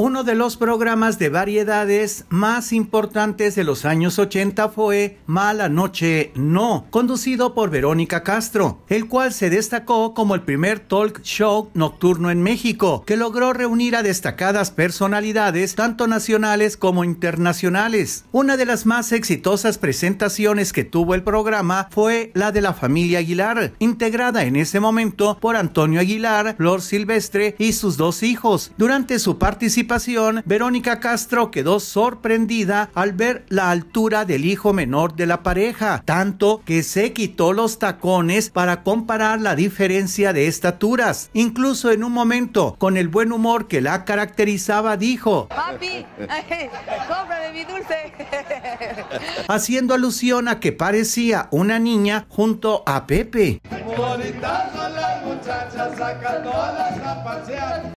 Uno de los programas de variedades más importantes de los años 80 fue Mala Noche No, conducido por Verónica Castro, el cual se destacó como el primer talk show nocturno en México, que logró reunir a destacadas personalidades tanto nacionales como internacionales. Una de las más exitosas presentaciones que tuvo el programa fue la de la familia Aguilar, integrada en ese momento por Antonio Aguilar, Flor Silvestre y sus dos hijos. Durante su participación, Verónica Castro quedó sorprendida al ver la altura del hijo menor de la pareja, tanto que se quitó los tacones para comparar la diferencia de estaturas. Incluso en un momento, con el buen humor que la caracterizaba, dijo, Papi, eh, cómprame mi dulce. Haciendo alusión a que parecía una niña junto a Pepe.